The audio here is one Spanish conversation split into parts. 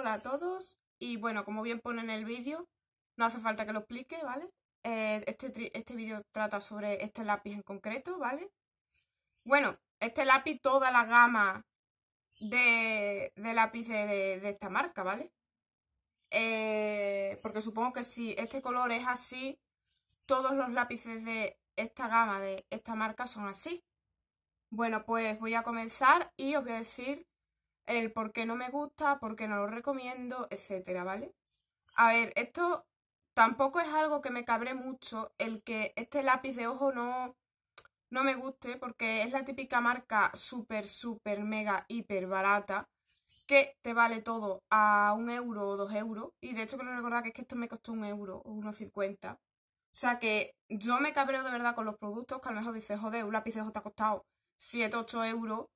Hola a todos. Y bueno, como bien pone en el vídeo, no hace falta que lo explique, ¿vale? Eh, este este vídeo trata sobre este lápiz en concreto, ¿vale? Bueno, este lápiz, toda la gama de, lápices de, esta marca, ¿vale? Eh, porque supongo que si este color es así, todos los lápices de esta gama de esta marca son así. Bueno, pues voy a comenzar y os voy a decir el por qué no me gusta, por qué no lo recomiendo, etcétera, ¿vale? A ver, esto tampoco es algo que me cabre mucho el que este lápiz de ojo no, no me guste porque es la típica marca súper, súper, mega, hiper barata que te vale todo a un euro o dos euros. Y de hecho quiero recordar que es que esto me costó un euro o unos cincuenta. O sea que yo me cabreo de verdad con los productos que a lo mejor dices, joder, un lápiz de ojo te ha costado 7, 8 euros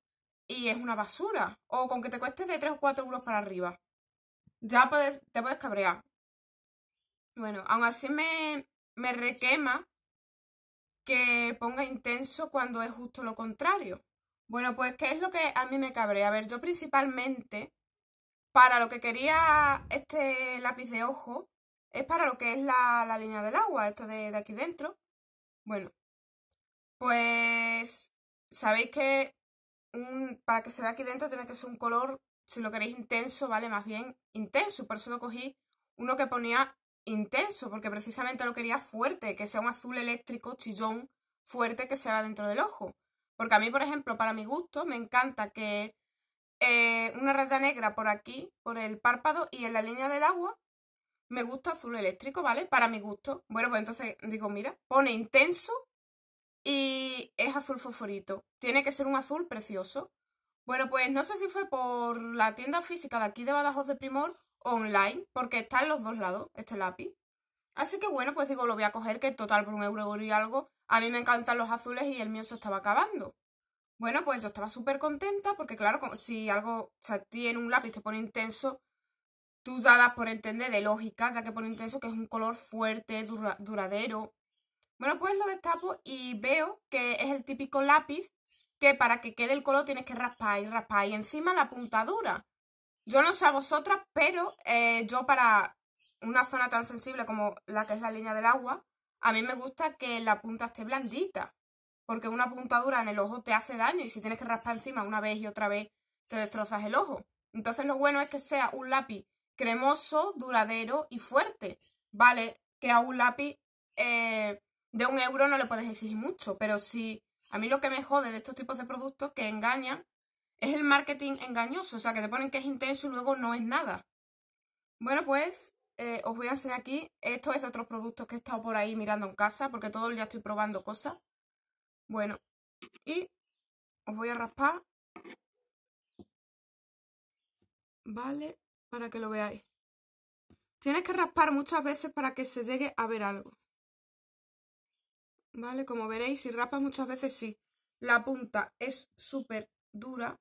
y es una basura. O con que te cueste de 3 o 4 euros para arriba. Ya te puedes cabrear. Bueno, aún así me, me requema que ponga intenso cuando es justo lo contrario. Bueno, pues ¿qué es lo que a mí me cabrea? A ver, yo principalmente, para lo que quería este lápiz de ojo, es para lo que es la, línea del agua, esto de, de aquí dentro. Bueno, pues sabéis que para que se vea aquí dentro tiene que ser un color, si lo queréis intenso, ¿vale? Más bien intenso, por eso lo cogí uno que ponía intenso, porque precisamente lo quería fuerte, que sea un azul eléctrico, chillón, fuerte que se vea dentro del ojo. Porque a mí, por ejemplo, para mi gusto, me encanta que eh, una raya negra por aquí, por el párpado y en la línea del agua, me gusta azul eléctrico, ¿vale? Para mi gusto. Bueno, pues entonces digo, mira, pone intenso y es azul fosforito. Tiene que ser un azul precioso. Bueno, pues no sé si fue por la tienda física de aquí de Badajoz de Primor o online, porque está en los dos lados este lápiz. Así que bueno, pues digo, lo voy a coger, que total por un euro y algo. A mí me encantan los azules y el mío se estaba acabando. Bueno, pues yo estaba súper contenta, porque claro, si algo, o sea, tiene un lápiz te pone intenso, tú ya das por entender de lógica, ya que pone intenso que es un color fuerte, duradero, bueno, pues lo destapo y veo que es el típico lápiz que para que quede el color tienes que raspar y raspar. Y encima la puntadura. Yo no sé a vosotras, pero eh, yo para una zona tan sensible como la que es la línea del agua, a mí me gusta que la punta esté blandita. Porque una puntadura en el ojo te hace daño y si tienes que raspar encima una vez y otra vez te destrozas el ojo. Entonces lo bueno es que sea un lápiz cremoso, duradero y fuerte. Vale, que a un lápiz eh, de un euro no le puedes exigir mucho, pero si a mí lo que me jode de estos tipos de productos que engañan es el marketing engañoso, o sea, que te ponen que es intenso y luego no es nada. Bueno, pues eh, os voy a enseñar aquí, esto es de otros productos que he estado por ahí mirando en casa, porque todo el día estoy probando cosas. Bueno, y os voy a raspar. Vale, para que lo veáis. Tienes que raspar muchas veces para que se llegue a ver algo. ¿vale? Como veréis, si raspa muchas veces sí. La punta es súper dura,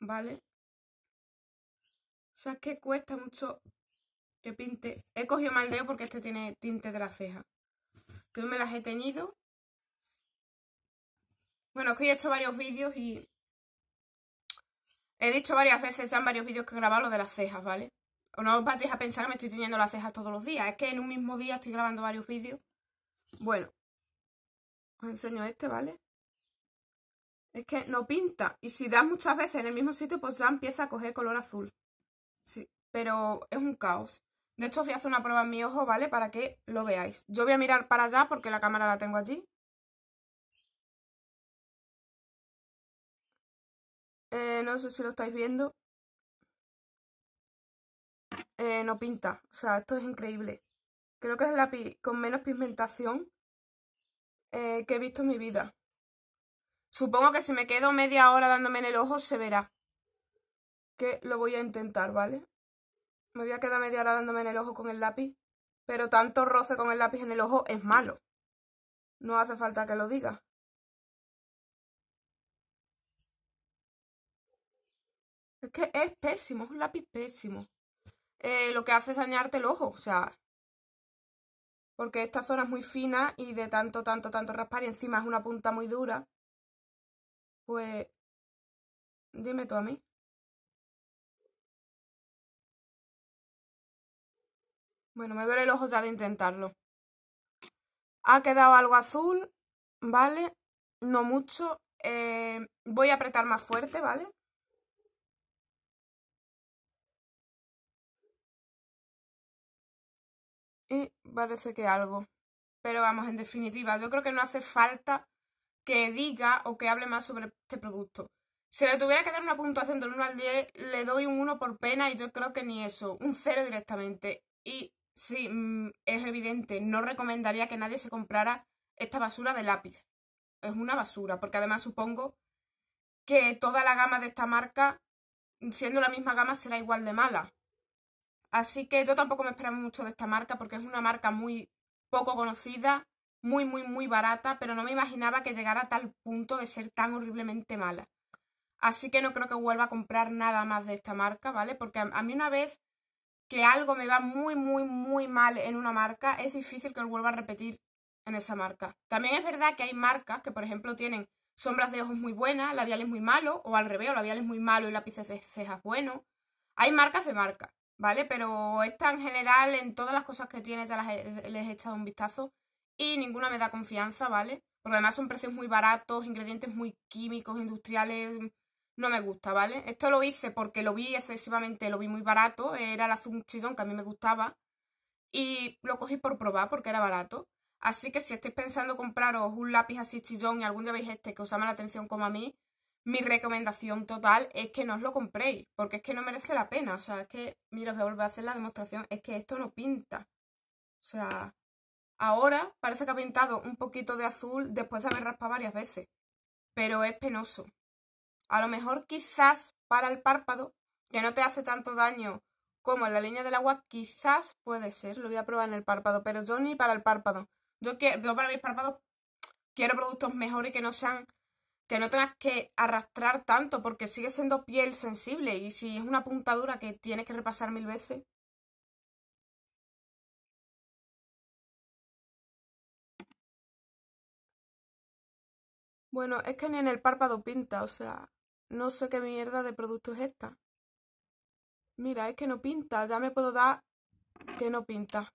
¿vale? O sea, que cuesta mucho que pinte. He cogido mal dedo porque este tiene tinte de la ceja. Yo me las he teñido. Bueno, es que he hecho varios vídeos y... He dicho varias veces ya en varios vídeos que he grabado lo de las cejas, ¿vale? O no os vais a pensar que me estoy teñiendo las cejas todos los días. Es que en un mismo día estoy grabando varios vídeos. Bueno, os enseño este, ¿vale? Es que no pinta. Y si das muchas veces en el mismo sitio, pues ya empieza a coger color azul. Sí, pero es un caos. De hecho, os voy a hacer una prueba en mi ojo, ¿vale? Para que lo veáis. Yo voy a mirar para allá porque la cámara la tengo allí. Eh, no sé si lo estáis viendo. Eh, no pinta. O sea, esto es increíble. Creo que es el lápiz con menos pigmentación eh, que he visto en mi vida. Supongo que si me quedo media hora dándome en el ojo, se verá. Que lo voy a intentar, ¿vale? Me voy a quedar media hora dándome en el ojo con el lápiz. Pero tanto roce con el lápiz en el ojo es malo. No hace falta que lo diga. Es que es pésimo, es un lápiz pésimo. Eh, lo que hace es dañarte el ojo, o sea, porque esta zona es muy fina y de tanto, tanto, tanto raspar y encima es una punta muy dura, pues dime tú a mí. Bueno, me duele el ojo ya de intentarlo. Ha quedado algo azul, ¿vale? No mucho. Eh, voy a apretar más fuerte, ¿vale? y parece que algo. Pero vamos, en definitiva, yo creo que no hace falta que diga o que hable más sobre este producto. Si le tuviera que dar una puntuación del 1 al 10, le doy un 1 por pena y yo creo que ni eso, un 0 directamente. Y sí, mm, es evidente, no recomendaría que nadie se comprara esta basura de lápiz. Es una basura, porque además supongo que toda la gama de esta marca, siendo la misma gama, será igual de mala. Así que yo tampoco me esperaba mucho de esta marca porque es una marca muy poco conocida, muy, muy, muy barata, pero no me imaginaba que llegara a tal punto de ser tan horriblemente mala. Así que no creo que vuelva a comprar nada más de esta marca, ¿vale? Porque a mí una vez que algo me va muy, muy, muy mal en una marca, es difícil que lo vuelva a repetir en esa marca. También es verdad que hay marcas que, por ejemplo, tienen sombras de ojos muy buenas, labiales muy malos, o al revés, labiales muy malos y lápices de cejas buenos. Hay marcas de marca. ¿vale? Pero esta en general, en todas las cosas que tiene, ya las les he echado un vistazo y ninguna me da confianza, ¿vale? Porque además son precios muy baratos, ingredientes muy químicos, industriales, mm, no me gusta, ¿vale? Esto lo hice porque lo vi excesivamente, lo vi muy barato, era el azul chillón que a mí me gustaba y lo cogí por probar porque era barato. Así que si estáis pensando compraros un lápiz así chillón y algún día veis este que os llama la atención como a mí, mi recomendación total es que no os lo compréis, porque es que no merece la pena. O sea, es que, mira, os voy a volver a hacer la demostración, es que esto no pinta. O sea, ahora parece que ha pintado un poquito de azul después de haber raspado varias veces, pero es penoso. A lo mejor quizás para el párpado que no te hace tanto daño como en la línea del agua, quizás puede ser, lo voy a probar en el párpado, pero yo ni para el párpado. Yo, quiero, yo para mis párpados quiero productos mejores que no sean que no tengas que arrastrar tanto porque sigue siendo piel sensible y si es una puntadura que tienes que repasar mil veces. Bueno, es que ni en el párpado pinta, o sea, no sé qué mierda de producto es esta. Mira, es que no pinta, ya me puedo dar que no pinta.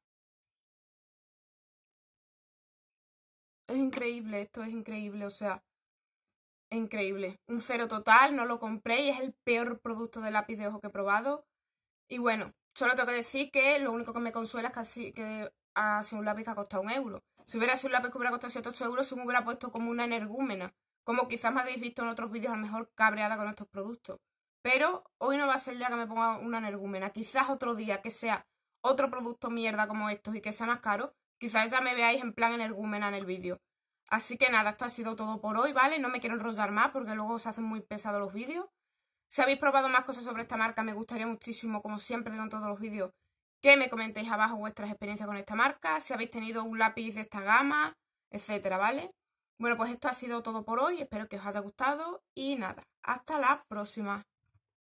Es increíble, esto es increíble, o sea, increíble. Un cero total, no lo compré y es el peor producto de lápiz de ojo que he probado. Y bueno, solo tengo que decir que lo único que me consuela es que, así, que ha sido un lápiz que ha costado un euro. Si hubiera sido un lápiz que hubiera costado 7 8 euros, se me hubiera puesto como una energúmena. Como quizás me habéis visto en otros vídeos, a lo mejor cabreada con estos productos. Pero hoy no va a ser el día que me ponga una energúmena. Quizás otro día que sea otro producto mierda como estos y que sea más caro, quizás ya me veáis en plan energúmena en el vídeo. Así que nada, esto ha sido todo por hoy, ¿vale? No me quiero enrollar más porque luego se hacen muy pesados los vídeos. Si habéis probado más cosas sobre esta marca, me gustaría muchísimo, como siempre digo en todos los vídeos, que me comentéis abajo vuestras experiencias con esta marca, si habéis tenido un lápiz de esta gama, etcétera, ¿vale? Bueno, pues esto ha sido todo por hoy, espero que os haya gustado y nada, hasta la próxima.